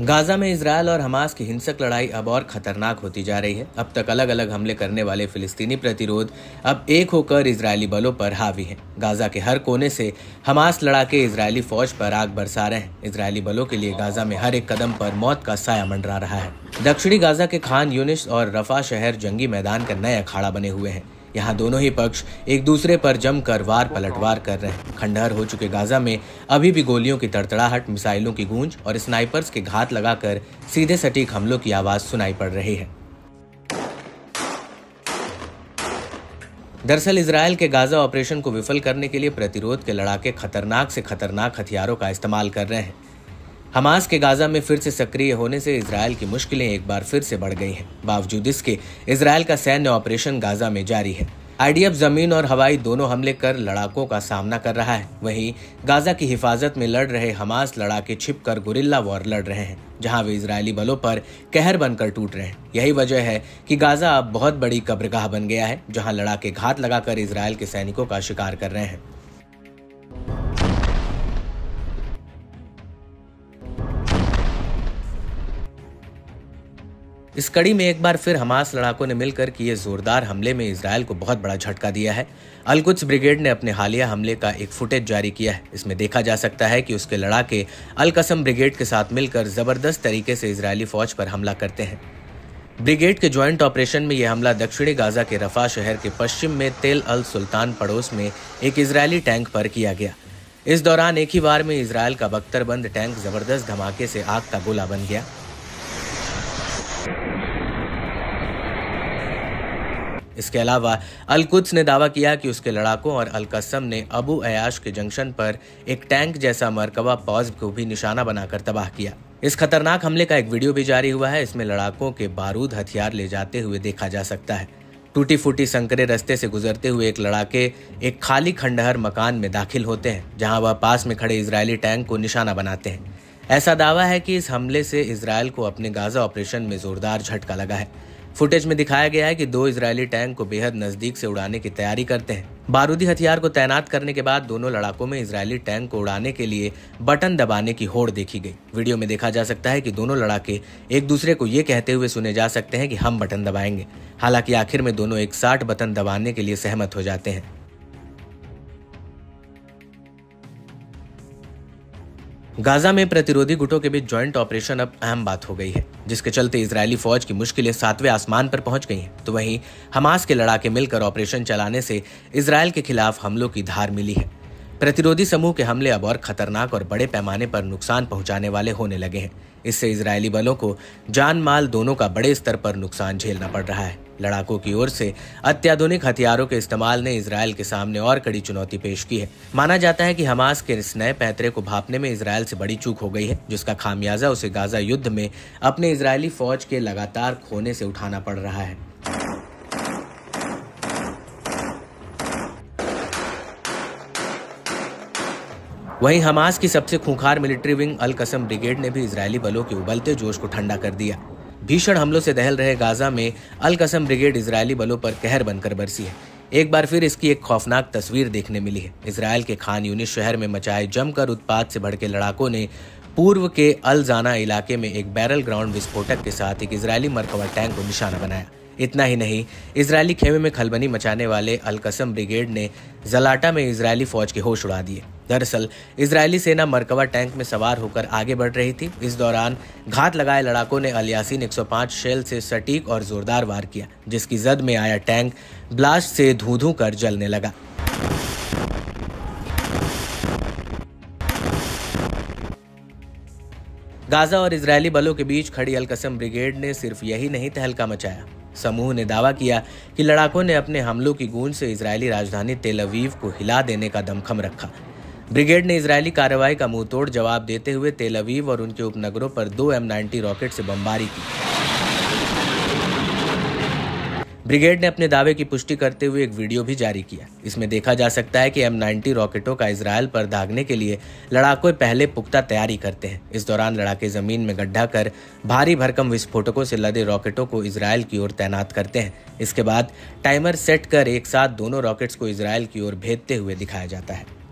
Gaza में Israel और Hamas की हिंसक लड़ाई अब और खतरनाक होती जा रही है अब तक अलग अलग हमले करने वाले फिलिस्तीनी प्रतिरोध अब एक होकर इसराइली बलों पर हावी हैं गाजा के हर कोने से हमास लड़ाके इसराइली फौज पर आग बरसा रहे हैं इसराइली बलों के लिए गाजा में हर एक कदम पर मौत का साया मंडरा रहा है दक्षिणी गाजा के खान यूनिस और रफा शहर जंगी मैदान का नया अखाड़ा बने हुए हैं यहाँ दोनों ही पक्ष एक दूसरे पर जमकर वार पलटवार कर रहे हैं खंडहर हो चुके गाजा में अभी भी गोलियों की तड़तड़ाहट मिसाइलों की गूंज और स्नाइपर्स के घात लगाकर सीधे सटीक हमलों की आवाज सुनाई पड़ रही है दरअसल इसराइल के गाजा ऑपरेशन को विफल करने के लिए प्रतिरोध के लड़ाके खतरनाक से खतरनाक हथियारों का इस्तेमाल कर रहे हैं हमास के गाजा में फिर से सक्रिय होने से इसराइल की मुश्किलें एक बार फिर से बढ़ गई हैं बावजूद इसके इसराइल का सैन्य ऑपरेशन गाजा में जारी है आईडीएफ जमीन और हवाई दोनों हमले कर लड़ाकों का सामना कर रहा है वहीं गाजा की हिफाजत में लड़ रहे हमास लड़ाके छिप कर गुरिल्ला वॉर लड़ रहे हैं जहां वे इजरायली बलों पर कहर बनकर टूट रहे हैं यही वजह है कि गाजा अब बहुत बड़ी कब्रगाह बन गया है जहां लड़ाके घात लगाकर इसराइल के सैनिकों का शिकार कर रहे हैं इस कड़ी में एक बार फिर हमास लड़ाकों ने मिलकर किए जोरदार हमले में इसराइल को बहुत बड़ा झटका दिया है अलकुत्स ब्रिगेड ने अपने हालिया हमले का एक फुटेज जारी किया है इसमें देखा जा सकता है कि उसके लड़ाके अलकसम ब्रिगेड के साथ मिलकर ज़बरदस्त तरीके से इसराइली फौज पर हमला करते हैं ब्रिगेड के ज्वाइंट ऑपरेशन में यह हमला दक्षिणी गाजा के रफा शहर के पश्चिम में तेल अल सुल्तान पड़ोस में एक इसराइली टैंक पर किया गया इस दौरान एक ही बार में इसराइल का बख्तरबंद टैंक ज़बरदस्त धमाके से आग का गोला बन गया इसके अलावा अलकुद्स ने दावा किया कि उसके लड़ाकों और अलकसम ने अबू अयाश के जंक्शन पर एक टैंक जैसा मरकबा पॉज को भी निशाना बनाकर तबाह किया इस खतरनाक हमले का एक वीडियो भी जारी हुआ है इसमें लड़ाकों के बारूद हथियार ले जाते हुए देखा जा सकता है टूटी फूटी संकरे रस्ते से गुजरते हुए एक लड़ाके एक खाली खंडहर मकान में दाखिल होते हैं जहां वह पास में खड़े इजरायली टैंक को निशाना बनाते हैं ऐसा दावा है कि इस हमले से इसराइल को अपने गाजा ऑपरेशन में जोरदार झटका लगा है फुटेज में दिखाया गया है कि दो इजरायली टैंक को बेहद नजदीक से उड़ाने की तैयारी करते हैं बारूदी हथियार को तैनात करने के बाद दोनों लड़ाकों में इजरायली टैंक को उड़ाने के लिए बटन दबाने की होड़ देखी गई वीडियो में देखा जा सकता है कि दोनों लड़ाके एक दूसरे को ये कहते हुए सुने जा सकते हैं कि हम बटन दबाएंगे हालांकि आखिर में दोनों एक साठ बटन दबाने के लिए सहमत हो जाते हैं गाजा में प्रतिरोधी गुटों के बीच ज्वाइंट ऑपरेशन अब अहम बात हो गई है जिसके चलते इजरायली फौज की मुश्किलें सातवें आसमान पर पहुंच गई हैं तो वहीं हमास के लड़ाके मिलकर ऑपरेशन चलाने से इसराइल के खिलाफ हमलों की धार मिली है प्रतिरोधी समूह के हमले अब और खतरनाक और बड़े पैमाने पर नुकसान पहुंचाने वाले होने लगे हैं इससे इसराइली बलों को जान माल दोनों का बड़े स्तर पर नुकसान झेलना पड़ रहा है लड़ाकों की ओर से अत्याधुनिक हथियारों के इस्तेमाल ने इसराइल के सामने और कड़ी चुनौती पेश की है माना जाता है कि हमास के इस नए पैतरे को भापने में इसराइल से बड़ी चूक हो गई है जिसका खामियाजा उसे गाजा युद्ध में अपने इसराइली फौज के लगातार खोने से उठाना पड़ रहा है वहीं हमास की सबसे खूंखार मिलिट्री विंग अल कसम ब्रिगेड ने भी इजरायली बलों के उबलते जोश को ठंडा कर दिया भीषण हमलों से दहल रहे गाजा में अल कसम ब्रिगेड इसराइली बलों पर कहर बनकर बरसी है एक बार फिर इसकी एक खौफनाक तस्वीर देखने मिली है इसराइल के खान यूनिस शहर में मचाए जमकर उत्पाद से भड़के लड़ाकों ने पूर्व के अल जाना इलाके में एक बैरल ग्राउंड विस्फोटक के साथ एक इसराइली मरकवा टैंक को निशाना बनाया इतना ही नहीं इसराइली खेमे में खलबनी मचाने वाले अलकसम ब्रिगेड ने जलाटा में इसराइली फौज के होश उड़ा दिए दरअसल इजरायली सेना मरकवा टैंक में सवार होकर आगे बढ़ रही थी इस दौरान घात लगाए लड़ाकों ने अलियासिन 105 शेल से सटीक और जोरदार वार किया जिसकी जद में आया टैंक ब्लास्ट से धू धू कर जलने लगा गाजा और इजरायली बलों के बीच खड़ी अलकसम ब्रिगेड ने सिर्फ यही नहीं तहलका मचाया समूह ने दावा किया कि लड़ाकों ने अपने हमलों की गूंज से इजरायली राजधानी तेलवीव को हिला देने का दमखम रखा ब्रिगेड ने इसराइली कार्रवाई का मुंहतोड़ जवाब देते हुए तेलवीव और उनके उपनगरों पर दो एम नाइन्टी रॉकेट से बमबारी की ब्रिगेड ने अपने दावे की पुष्टि करते हुए एक वीडियो भी जारी किया इसमें देखा जा सकता है कि एम नाइन्टी रॉकेटों का इसराइल पर दागने के लिए लड़ाकों पहले पुख्ता तैयारी करते हैं इस दौरान लड़ाके जमीन में गड्ढा कर भारी भरकम विस्फोटकों से लदे रॉकेटों को इसराइल की ओर तैनात करते हैं इसके बाद टाइमर सेट कर एक साथ दोनों रॉकेट्स को इसराइल की ओर भेजते हुए दिखाया जाता है